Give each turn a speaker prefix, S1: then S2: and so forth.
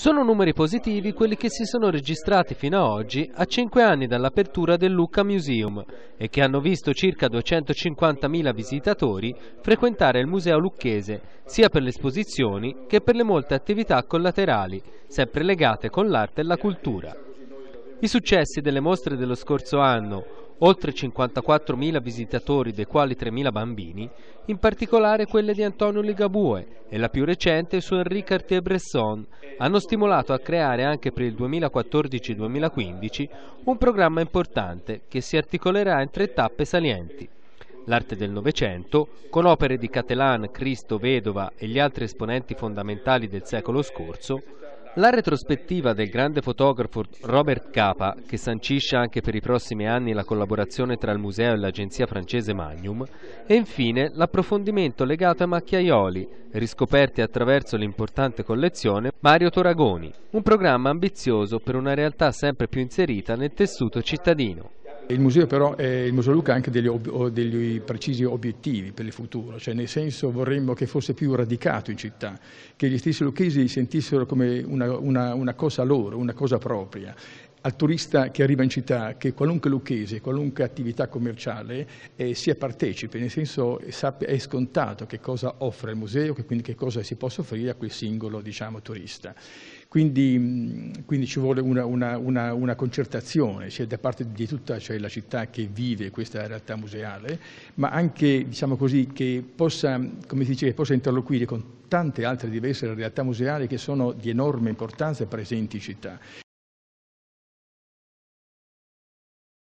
S1: Sono numeri positivi quelli che si sono registrati fino ad oggi a cinque anni dall'apertura del Lucca Museum e che hanno visto circa 250.000 visitatori frequentare il museo lucchese sia per le esposizioni che per le molte attività collaterali, sempre legate con l'arte e la cultura. I successi delle mostre dello scorso anno, oltre 54.000 visitatori dei quali 3.000 bambini, in particolare quelle di Antonio Ligabue e la più recente su Henri Cartier-Bresson, hanno stimolato a creare anche per il 2014-2015 un programma importante che si articolerà in tre tappe salienti. L'arte del Novecento, con opere di Catelan, Cristo, Vedova e gli altri esponenti fondamentali del secolo scorso, la retrospettiva del grande fotografo Robert Capa, che sancisce anche per i prossimi anni la collaborazione tra il museo e l'agenzia francese Magnum, e infine l'approfondimento legato ai macchiaioli, riscoperti attraverso l'importante collezione Mario Toragoni, un programma ambizioso per una realtà sempre più inserita nel tessuto
S2: cittadino. Il museo però, eh, il museo Luca ha anche degli, ob degli precisi obiettivi per il futuro, cioè nel senso vorremmo che fosse più radicato in città, che gli stessi lucchesi sentissero come una, una, una cosa loro, una cosa propria al turista che arriva in città che qualunque lucchese, qualunque attività commerciale eh, sia partecipe, nel senso eh, è scontato che cosa offre il museo, che quindi che cosa si possa offrire a quel singolo diciamo, turista. Quindi, mm, quindi, ci vuole una, una, una, una concertazione cioè da parte di tutta cioè la città che vive questa realtà museale, ma anche diciamo così, che possa, dice, possa interloquire con tante altre diverse realtà museali che sono di enorme importanza e presenti in città.